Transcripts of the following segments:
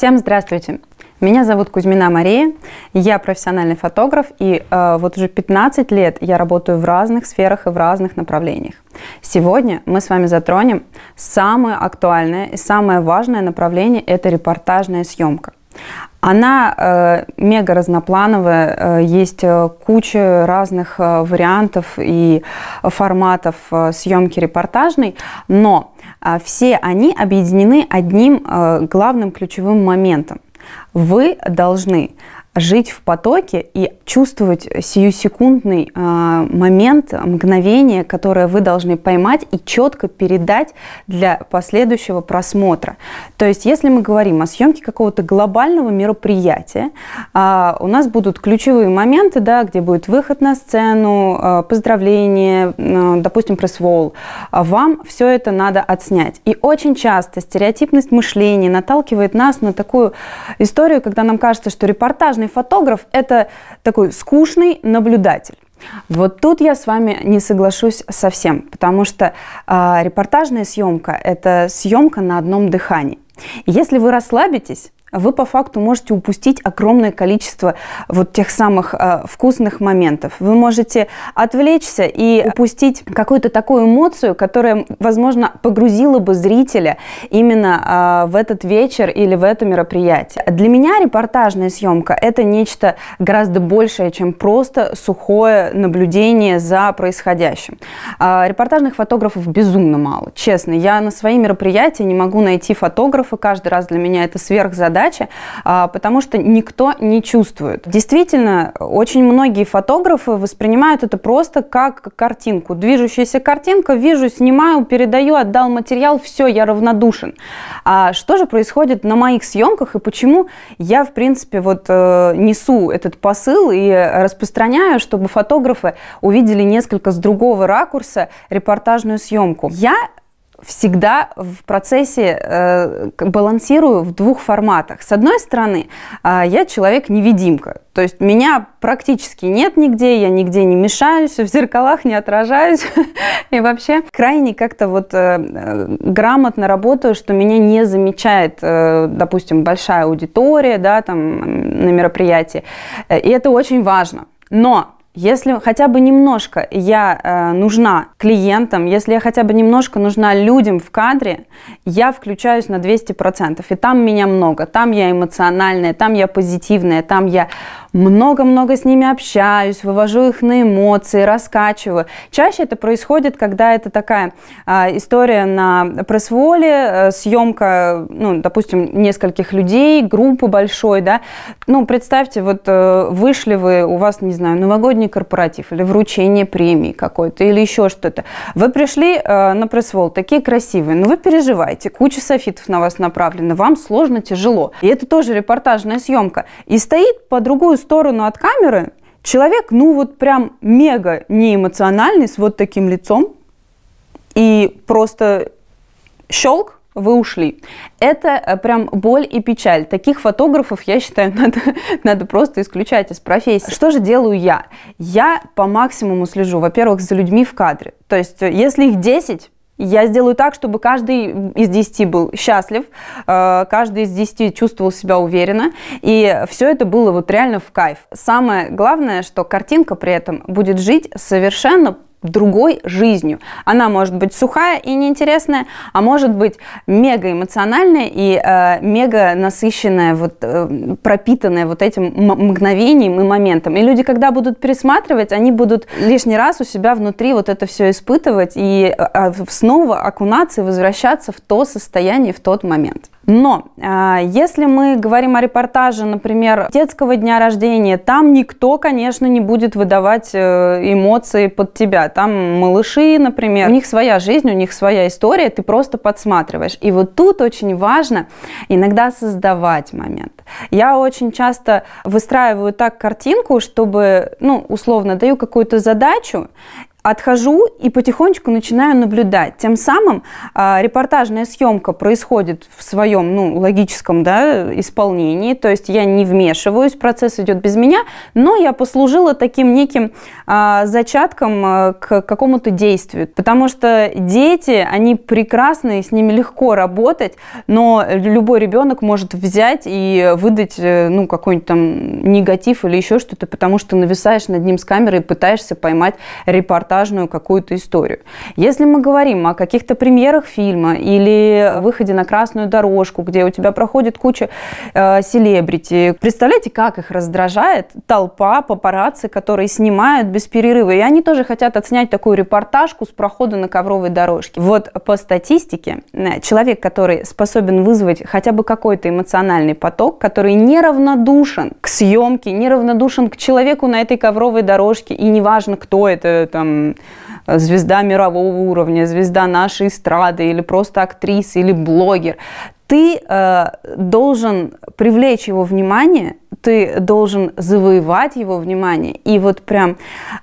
Всем здравствуйте! Меня зовут Кузьмина Мария, я профессиональный фотограф, и э, вот уже 15 лет я работаю в разных сферах и в разных направлениях. Сегодня мы с вами затронем самое актуальное и самое важное направление – это репортажная съемка. Она э, мега разноплановая, э, есть э, куча разных э, вариантов и форматов съемки репортажной, но все они объединены одним главным ключевым моментом. Вы должны жить в потоке и чувствовать сиюсекундный э, момент, мгновение, которое вы должны поймать и четко передать для последующего просмотра. То есть, если мы говорим о съемке какого-то глобального мероприятия, э, у нас будут ключевые моменты, да, где будет выход на сцену, э, а, поздравление, э, допустим, пресс-волл. Вам все это надо отснять. И очень часто стереотипность мышления наталкивает нас на такую историю, когда нам кажется, что репортажный фотограф – это такой скучный наблюдатель. Вот тут я с вами не соглашусь совсем, потому что э, репортажная съемка – это съемка на одном дыхании. Если вы расслабитесь, вы по факту можете упустить огромное количество вот тех самых э, вкусных моментов. Вы можете отвлечься и упустить какую-то такую эмоцию, которая, возможно, погрузила бы зрителя именно э, в этот вечер или в это мероприятие. Для меня репортажная съемка – это нечто гораздо большее, чем просто сухое наблюдение за происходящим. Э, репортажных фотографов безумно мало, честно. Я на свои мероприятия не могу найти фотографа, каждый раз для меня это сверхзадача, задача, потому что никто не чувствует. Действительно, очень многие фотографы воспринимают это просто как картинку. Движущаяся картинка, вижу, снимаю, передаю, отдал материал, все, я равнодушен. А что же происходит на моих съемках и почему я, в принципе, вот э, несу этот посыл и распространяю, чтобы фотографы увидели несколько с другого ракурса репортажную съемку? Я всегда в процессе э, балансирую в двух форматах. С одной стороны, э, я человек-невидимка, то есть меня практически нет нигде, я нигде не мешаюсь, в зеркалах не отражаюсь и вообще крайне как-то вот э, э, грамотно работаю, что меня не замечает, э, допустим, большая аудитория, да, там на мероприятии, э, и это очень важно. Но если хотя бы немножко я э, нужна клиентам, если я хотя бы немножко нужна людям в кадре, я включаюсь на 200%. И там меня много, там я эмоциональная, там я позитивная, там я много-много с ними общаюсь, вывожу их на эмоции, раскачиваю. Чаще это происходит, когда это такая а, история на пресс-воле, э, съемка, ну, допустим, нескольких людей, группы большой, да. Ну, представьте, вот а, вышли вы, у вас, не знаю, новогодний корпоратив или вручение премии какой-то или еще что-то. Вы пришли а, на пресс такие красивые, но вы переживаете, куча софитов на вас направлена, вам сложно, тяжело. И это тоже репортажная съемка. И стоит по другую сторону от камеры человек, ну вот прям мега неэмоциональный, с вот таким лицом, и просто щелк, вы ушли. Это э, прям боль и печаль. Таких фотографов, я считаю, надо, надо просто исключать из профессии. Что же делаю я? Я по максимуму слежу, во-первых, за людьми в кадре. То есть, э, если их 10, я сделаю так, чтобы каждый из десяти был счастлив, э, каждый из десяти чувствовал себя уверенно, и все это было вот реально в кайф. Самое главное, что картинка при этом будет жить совершенно другой жизнью. Она может быть сухая и неинтересная, а может быть мега эмоциональная и э, мега насыщенная, вот, э, пропитанная вот этим мгновением и моментом. И люди, когда будут пересматривать, они будут лишний раз у себя внутри вот это все испытывать и э, снова окунаться и возвращаться в то состояние, в тот момент. Но а, если мы говорим о репортаже, например, детского дня рождения, там никто, конечно, не будет выдавать э, эмоции под тебя. Там малыши, например, у них своя жизнь, у них своя история, ты просто подсматриваешь. И вот тут очень важно иногда создавать момент. Я очень часто выстраиваю так картинку, чтобы, ну, условно, даю какую-то задачу, отхожу и потихонечку начинаю наблюдать. Тем самым а, репортажная съемка происходит в своем ну, логическом да, исполнении, то есть я не вмешиваюсь, процесс идет без меня, но я послужила таким неким а, зачатком а, к какому-то действию, потому что дети, они прекрасные, с ними легко работать, но любой ребенок может взять и выдать э, ну, какой-нибудь там негатив или еще что-то, потому что нависаешь над ним с камерой и пытаешься поймать репортаж эпатажную какую-то историю. Если мы говорим о каких-то премьерах фильма или выходе на красную дорожку, где у тебя проходит куча э, селебрити, представляете, как их раздражает толпа папарацци, которые снимают без перерыва. И они тоже хотят отснять такую репортажку с прохода на ковровой дорожке. Вот по статистике, э, человек, который способен вызвать хотя бы какой-то эмоциональный поток, который неравнодушен к съемке, неравнодушен к человеку на этой ковровой дорожке, и неважно, кто это, там, Э, звезда мирового уровня, звезда нашей эстрады или просто актриса или блогер. Ты э, должен привлечь его внимание, ты должен завоевать его внимание и вот прям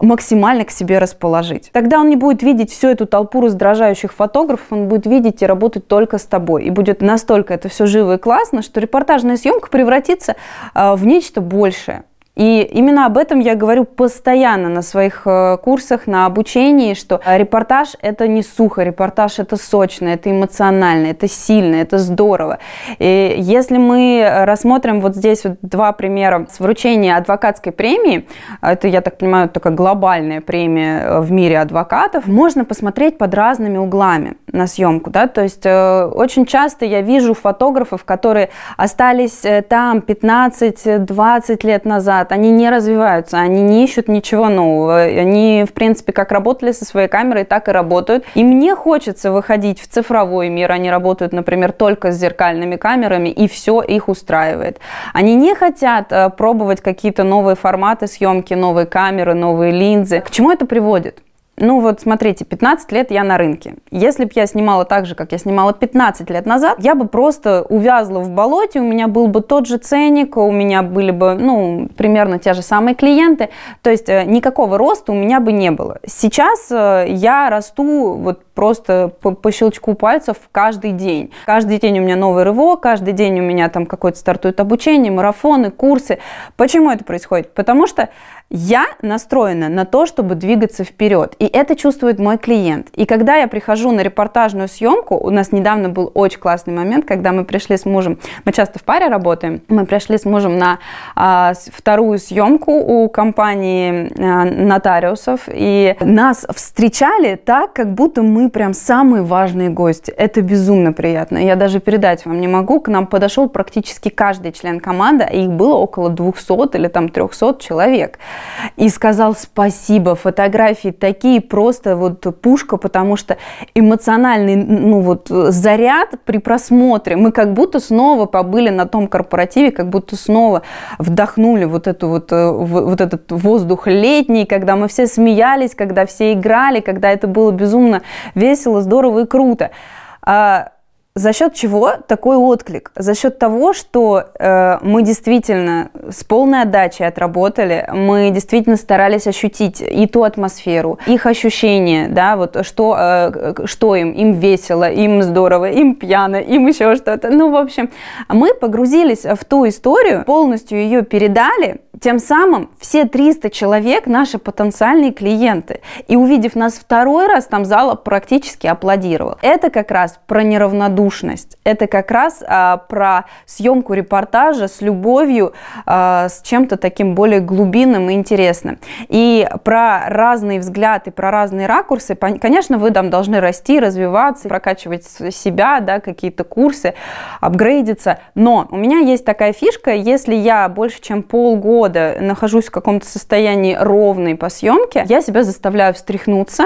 максимально к себе расположить. Тогда он не будет видеть всю эту толпу раздражающих фотографов, он будет видеть и работать только с тобой. И будет настолько это все живо и классно, что репортажная съемка превратится э, в нечто большее. И именно об этом я говорю постоянно на своих э, курсах, на обучении, что э, репортаж – это не сухо, репортаж – это сочно, это эмоционально, это сильно, это здорово. И если мы рассмотрим вот здесь вот два примера с вручения адвокатской премии, э, это, я так понимаю, такая глобальная премия в мире адвокатов, можно посмотреть под разными углами на съемку, да, то есть очень часто я вижу фотографов, которые остались там 15-20 лет назад, назад, они не развиваются, они не ищут ничего нового. Они, в принципе, как работали со своей камерой, так и работают. И мне хочется выходить в цифровой мир. Они работают, например, только с зеркальными камерами, и все их устраивает. Они не хотят э, пробовать какие-то новые форматы съемки, новые камеры, новые линзы. К чему это приводит? ну вот смотрите, 15 лет я на рынке. Если бы я снимала так же, как я снимала 15 лет назад, я бы просто увязла в болоте, у меня был бы тот же ценник, у меня были бы, ну, примерно те же самые клиенты. То есть э, никакого роста у меня бы не было. Сейчас э, я расту вот просто по, по щелчку пальцев каждый день. Каждый день у меня новый рывок, каждый день у меня там какое-то стартует обучение, марафоны, курсы. Почему это происходит? Потому что я настроена на то, чтобы двигаться вперед, и это чувствует мой клиент. И когда я прихожу на репортажную съемку, у нас недавно был очень классный момент, когда мы пришли с мужем, мы часто в паре работаем, мы пришли с мужем на а, вторую съемку у компании а, нотариусов, и нас встречали так, как будто мы прям самые важные гости. Это безумно приятно. Я даже передать вам не могу. К нам подошел практически каждый член команды, а их было около 200 или там 300 человек и сказал спасибо. Фотографии такие просто вот пушка, потому что эмоциональный ну вот заряд при просмотре. Мы как будто снова побыли на том корпоративе, как будто снова вдохнули вот эту вот э, вот этот воздух летний, когда мы все смеялись, когда все играли, когда это было безумно весело, здорово и круто. А за счет чего такой отклик? За счет того, что э, мы действительно с полной отдачей отработали, мы действительно старались ощутить и ту атмосферу, их ощущения, да, вот что, э, что им, им весело, им здорово, им пьяно, им еще что-то. Ну, в общем, мы погрузились в ту историю, полностью ее передали, тем самым все 300 человек наши потенциальные клиенты. И увидев нас второй раз, там зала практически аплодировал. Это как раз про неравнодушие скучность. Это как раз а, про съемку репортажа с любовью, а, с чем-то таким более глубинным и интересным. И про разные взгляды, про разные ракурсы, конечно, вы там должны расти, развиваться, прокачивать себя, да, какие-то курсы, апгрейдиться. Но у меня есть такая фишка, если я больше чем полгода нахожусь в каком-то состоянии ровной по съемке, я себя заставляю встряхнуться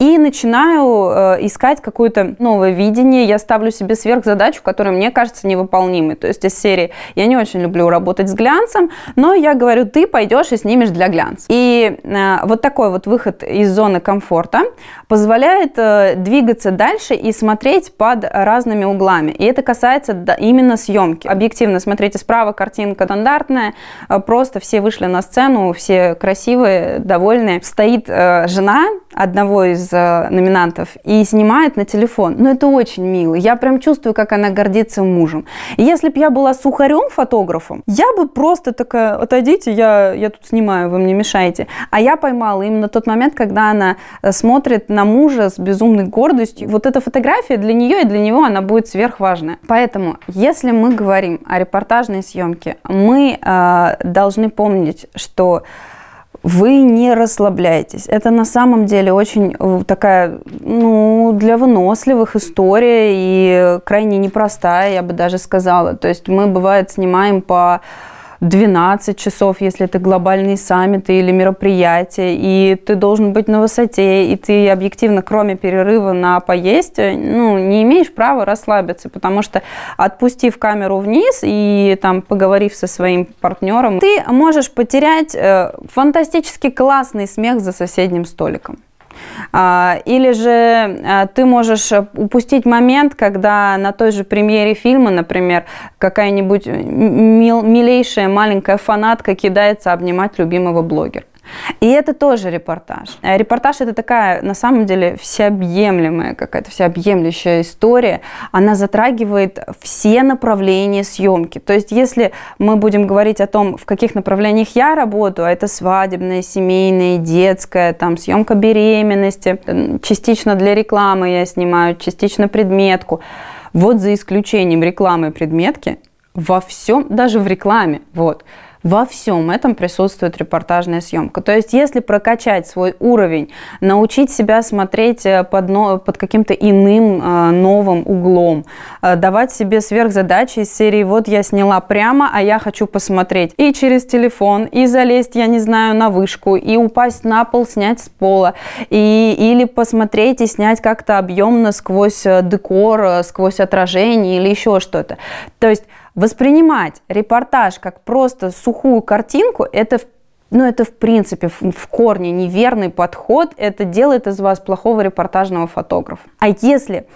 и начинаю э, искать какое-то новое видение. Я ставлю себе сверхзадачу, которая мне кажется невыполнимой. То есть из серии «Я не очень люблю работать с глянцем», но я говорю, ты пойдешь и снимешь для глянца. И э, вот такой вот выход из зоны комфорта позволяет э, двигаться дальше и смотреть под разными углами. И это касается да, именно съемки. Объективно смотрите справа, картинка стандартная, э, просто все вышли на сцену, все красивые, довольные. Стоит э, жена одного из э, номинантов и снимает на телефон. Ну, это очень мило. Я прям чувствую, как она гордится мужем. И если бы я была сухарем фотографом, я бы просто такая, отойдите, я, я тут снимаю, вы мне мешаете. А я поймала именно тот момент, когда она э, смотрит на мужа с безумной гордостью. Вот эта фотография для нее и для него она будет сверхважная. Поэтому, если мы говорим о репортажной съемке, мы э, должны помнить, что вы не расслабляетесь. Это на самом деле очень э, такая, ну, ну, для выносливых история и крайне непростая, я бы даже сказала. То есть мы, бывает, снимаем по 12 часов, если это глобальные саммиты или мероприятия, и ты должен быть на высоте, и ты объективно, кроме перерыва на поесть, ну, не имеешь права расслабиться, потому что отпустив камеру вниз и там поговорив со своим партнером, ты можешь потерять э, фантастически классный смех за соседним столиком. А, или же а, ты можешь э, упустить момент, когда на той же премьере фильма, например, какая-нибудь э, мил, милейшая маленькая фанатка кидается обнимать любимого блогера. И это тоже репортаж. Э, репортаж это такая, на самом деле, всеобъемлемая какая-то, всеобъемлющая история. Она затрагивает все направления съемки. То есть, если мы будем говорить о том, в каких направлениях я работаю, а это свадебная, семейная, детская, там, съемка беременности, частично для рекламы я снимаю, частично предметку. Вот за исключением рекламы и предметки, во всем, даже в рекламе, вот, во всем этом присутствует репортажная съемка. То есть, если прокачать свой уровень, научить себя смотреть э, под, но, под каким-то иным э, новым углом, э, давать себе сверхзадачи из серии «Вот я сняла прямо, а я хочу посмотреть» и через телефон, и залезть, я не знаю, на вышку, и упасть на пол, снять с пола, и, или посмотреть и снять как-то объемно сквозь декор, сквозь отражение или еще что-то. То есть Воспринимать репортаж как просто сухую картинку – это в ну, это, в принципе, в корне неверный подход. Это делает из вас плохого репортажного фотографа. А если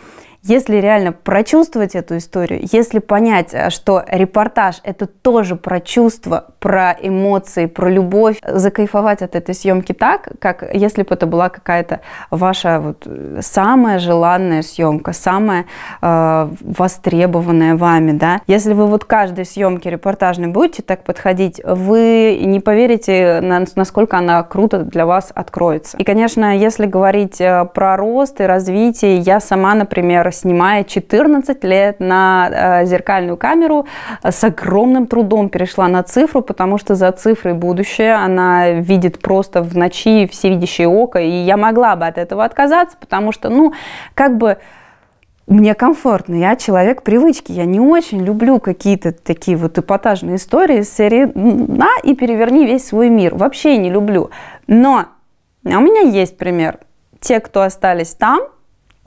если реально прочувствовать эту историю, если понять, э, что репортаж это тоже про чувства, про эмоции, про любовь, э, закайфовать от этой съемки так, как если бы это была какая-то ваша вот э, самая желанная съемка, самая э, востребованная вами, да. Если вы вот каждой съемке репортажной будете так подходить, вы не поверите, насколько она круто для вас откроется. И, конечно, если говорить про рост и развитие, я сама, например, актер, снимая 14 лет на э, зеркальную камеру, э, с огромным трудом перешла на цифру, потому что за цифрой будущее она видит просто в ночи всевидящее око, и я могла бы от этого отказаться, потому что, ну, как бы мне комфортно, я человек привычки, я не очень люблю какие-то такие вот эпатажные истории из серии «На и переверни весь свой мир». Вообще не люблю. Но у меня есть пример. Те, кто остались там,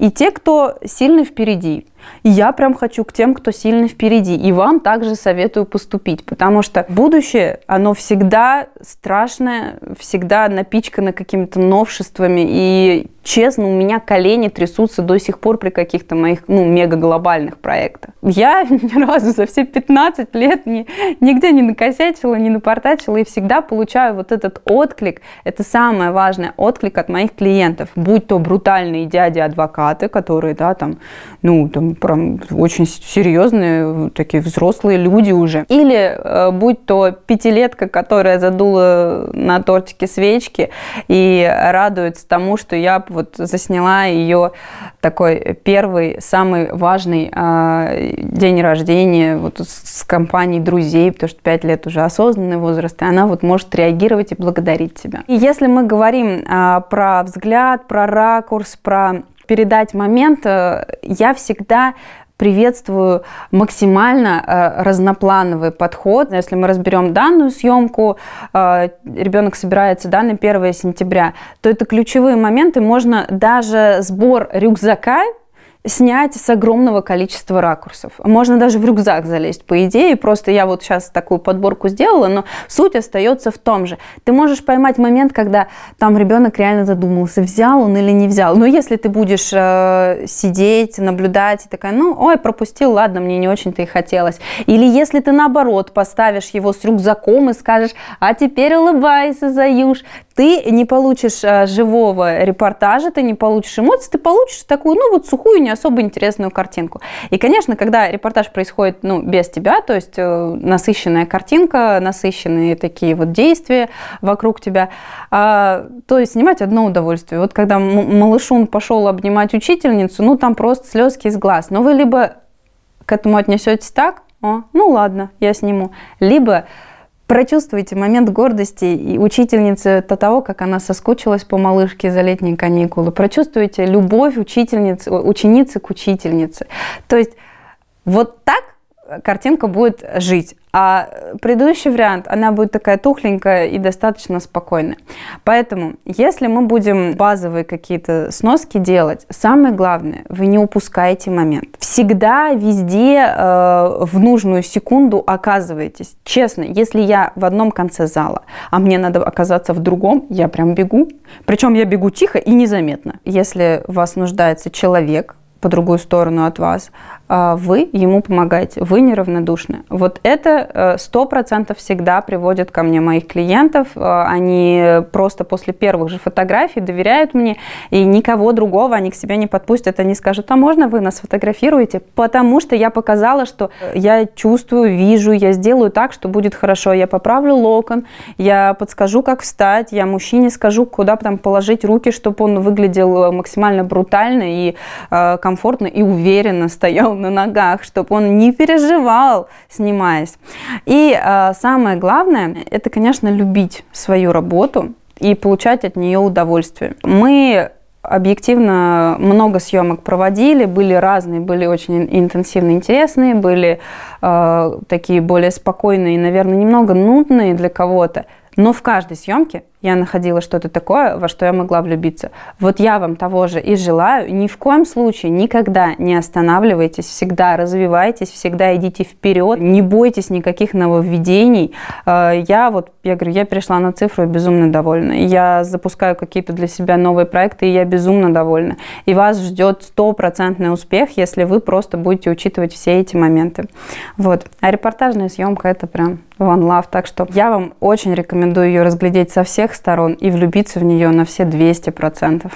и те, кто сильно впереди я прям хочу к тем, кто сильно впереди. И вам также советую поступить, потому что будущее, оно всегда страшное, всегда напичкано какими-то новшествами. И честно, у меня колени трясутся до сих пор при каких-то моих, ну, мега-глобальных проектах. Я ни разу за все 15 лет ни, нигде не накосячила, не напортачила и всегда получаю вот этот отклик. Это самое важное, отклик от моих клиентов. Будь то брутальные дяди-адвокаты, которые, да, там, ну, там, прям очень серьезные, такие взрослые люди уже. Или э, будь то пятилетка, которая задула на тортике свечки и радуется тому, что я вот засняла ее такой первый, самый важный а, день рождения вот с, компанией друзей, потому что пять лет уже осознанный возраст, и она вот может реагировать и благодарить тебя. И если мы говорим а, про взгляд, про ракурс, про передать момент, э, я всегда приветствую максимально э, разноплановый подход. Если мы разберем данную съемку, э, ребенок собирается да, на 1 сентября, то это ключевые моменты. Можно даже сбор рюкзака снять с огромного количества ракурсов. Можно даже в рюкзак залезть, по идее. Просто я вот сейчас такую подборку сделала, но суть остается в том же. Ты можешь поймать момент, когда там ребенок реально задумался, взял он или не взял. Но если ты будешь э, сидеть, наблюдать и такая, ну, ой, пропустил, ладно, мне не очень-то и хотелось. Или если ты наоборот поставишь его с рюкзаком и скажешь, а теперь улыбайся, Заюш, ты не получишь э, живого репортажа, ты не получишь эмоций, ты получишь такую, ну, вот сухую, не особо интересную картинку. И, конечно, когда репортаж происходит ну, без тебя, то есть э, насыщенная картинка, насыщенные такие вот действия вокруг тебя, э, то есть снимать одно удовольствие. Вот когда малышун пошел обнимать учительницу, ну там просто слезки из глаз. Но вы либо к этому отнесетесь так, О, ну ладно, я сниму, либо Прочувствуйте момент гордости и учительницы до того, как она соскучилась по малышке за летние каникулы. Прочувствуйте любовь учительницы, ученицы к учительнице. То есть вот так картинка будет жить. А предыдущий вариант, она будет такая тухленькая и достаточно спокойная. Поэтому, если мы будем базовые какие-то сноски делать, самое главное, вы не упускаете момент. Всегда, везде, э, в нужную секунду оказываетесь. Честно, если я в одном конце зала, а мне надо оказаться в другом, я прям бегу. Причем я бегу тихо и незаметно. Если вас нуждается человек, по другую сторону от вас, а, вы ему помогаете, вы неравнодушны. Вот это э, сто процентов всегда приводит ко мне моих клиентов. Э, они просто после первых же фотографий доверяют мне, и никого другого они к себе не подпустят. Они скажут, а можно вы нас фотографируете? Потому что я показала, что я чувствую, вижу, я сделаю так, что будет хорошо. Я поправлю локон, я подскажу, как встать, я мужчине скажу, куда там положить руки, чтобы он выглядел э, максимально брутально и комфортно и уверенно стоял на ногах, чтобы он не переживал, снимаясь. И э, самое главное, это, конечно, любить свою работу и получать от нее удовольствие. Мы объективно много съемок проводили, были разные, были очень интенсивные, интересные, были э, такие более спокойные, наверное, немного нудные для кого-то. Но в каждой съемке я находила что-то такое, во что я могла влюбиться. Вот я вам того же и желаю. Ни в коем случае никогда не останавливайтесь, всегда развивайтесь, всегда идите вперед, не бойтесь никаких нововведений. Э, я вот, я говорю, я перешла на цифру и безумно довольна. Я запускаю какие-то для себя новые проекты, и я безумно довольна. И вас ждет стопроцентный успех, если вы просто будете учитывать все эти моменты. Вот. А репортажная съемка это прям one love. Так что я вам очень рекомендую ее разглядеть со всех всех сторон и влюбиться в нее на все 200%.